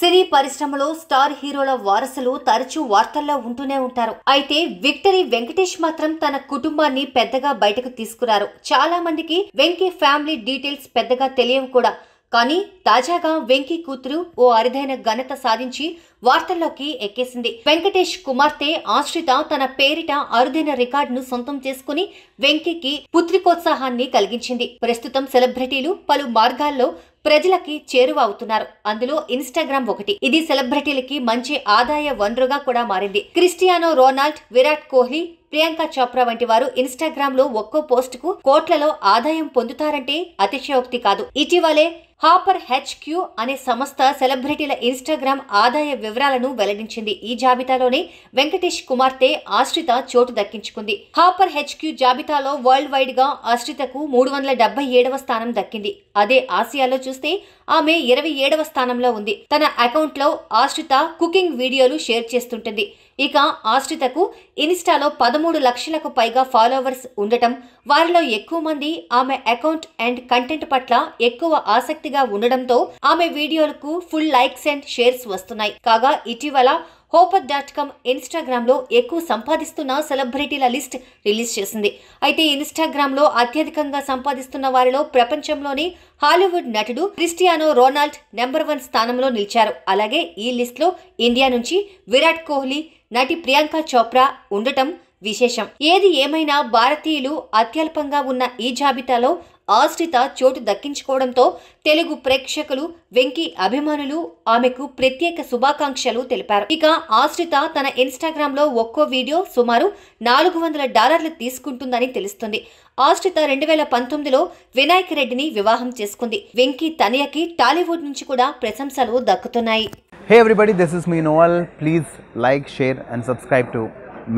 సినీ పరిశ్రమలో స్టార్ హీరోల వారసులు తరచూ వార్తల్లో ఉంటూనే ఉంటారు అయితే విక్టరీ వెంకటేష్ మాత్రం తన కుటుంబాన్ని పెద్దగా బయటకు తీసుకురారు చాలా మందికి వెంకీ ఫ్యామిలీ డీటెయిల్స్ పెద్దగా తెలియవు కూడా కానీ తాజాగా వెంకీ కూతురు ఓ అరుదైన ఘనత సాధించి వార్తల్లోకి ఎక్కేసింది వెంకటేష్ కుమార్తె ఆశ్రిత తన పేరిట అరుదైన రికార్డును సొంతం చేసుకుని వెంకీకి పుత్రికోత్సాహాన్ని కలిగించింది ప్రస్తుతం సెలబ్రిటీలు పలు మార్గాల్లో ప్రజలకి చేరువ అవుతున్నారు అందులో ఇన్స్టాగ్రామ్ ఒకటి ఇది సెలబ్రిటీలకి మంచి ఆదాయ వనరుగా కూడా మారింది క్రిస్టియానో రోనాల్డ్ విరాట్ కోహ్లీ ప్రియాంక చోప్రా వంటి వారు ఇన్స్టాగ్రామ్ లో ఒక్కో పోస్ట్ కు కోట్లలో ఆదాయం పొందుతారంటే అతిశయోక్తి కాదు ఇటీవలే హాపర్ హెచ్క్యూ అనే సంస్థ సెలబ్రిటీల ఇన్స్టాగ్రామ్ ఆదాయ వివరాలను వెల్లడించింది ఈ జాబితాలోనే వెంకటేష్ కుమార్తె ఆశ్రిత చోటు దక్కించుకుంది హాపర్ హెచ్క్యూ జాబితాలో వరల్డ్ వైడ్ గా ఆశ్రితకు మూడు వందల డెబ్బై ఏడవ స్థానం దక్కింది అదే ఆసియాలో చూస్తే ఆమె ఇరవై ఏడవ స్థానంలో ఉంది తన అకౌంట్లో ఆశ్రిత కుకింగ్ వీడియోలు షేర్ చేస్తుంటుంది ఇక ఆశ్రితకు ఇన్స్టాలో పదమూడు లక్షలకు పైగా ఫాలోవర్స్ ఉండటం వారిలో ఎక్కువ మంది ఆమె అకౌంట్ అండ్ కంటెంట్ పట్ల ఎక్కువ ఆసక్తి ఆసక్తిగా ఉండడంతో ఆమె వీడియోలకు ఫుల్ లైక్స్ అండ్ షేర్స్ వస్తున్నాయి కాగా ఇటీవల హోపర్ డాట్ కామ్ లో ఎక్కువ సంపాదిస్తున్న సెలబ్రిటీల లిస్ట్ రిలీజ్ చేసింది అయితే ఇన్స్టాగ్రామ్లో అత్యధికంగా సంపాదిస్తున్న వారిలో ప్రపంచంలోని హాలీవుడ్ నటుడు క్రిస్టియానో రోనాల్డ్ నెంబర్ వన్ స్థానంలో నిలిచారు అలాగే ఈ లిస్ట్లో ఇండియా నుంచి విరాట్ కోహ్లీ నటి ప్రియాంక చోప్రా ఉండటం విశేషం ఏది ఏమైనా భారతీయులు అత్యల్పంగా ఉన్న ఈ జాబితాలో ఆశ్రిత చోటు దక్కించుకోవడంతో తెలుగు ప్రేక్షకులు వెంకీ అభిమానులు ఆమెకు ప్రత్యేక శుభాకాంక్షలు తెలిపారు ఇక ఆశ్రిత తన ఇన్స్టాగ్రామ్ లో ఒక్కో వీడియో సుమారు నాలుగు వందల డాలర్లు తీసుకుంటుందని తెలుస్తుంది ఆశ్రిత రెండు వేల పంతొమ్మిదిలో వినాయక్ రెడ్డిని వివాహం చేసుకుంది వెంకీ తనయకి టాలీవుడ్ నుంచి కూడా ప్రశంసలు దక్కుతున్నాయి హే ఎవ్రీబడి దిస్ ఇస్ మీ Noval please like share and subscribe to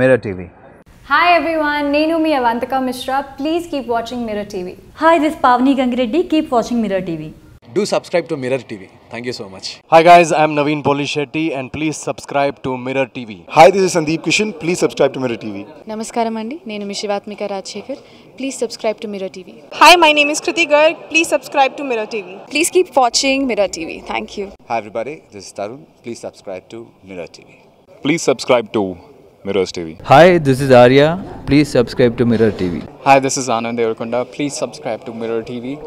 Mirror TV hi everyone నేను మీ Avantika Mishra please keep watching Mirror TV hi this Pavani Gangireddy keep watching Mirror TV Do subscribe to Mirror TV. Thank you so much. Hi guys, I'm Naveen Polishetty and please subscribe to Mirror TV. Hi, this is Sundeep Kishan please subscribe to Mirror TV నమస్కారం అండి నేను మీ Shivathmika Rajasekhar please subscribe to Mirror TV hi my name is Kriti Garg please subscribe to Mirror TV please keep watching Mirror TV thank you hi everybody this is Tarun please subscribe to Mirror TV please subscribe to TV. Hi, this is Arya. Please subscribe to Mirror TV. Hi, this is Anand Devarakonda. Please subscribe to Mirror TV.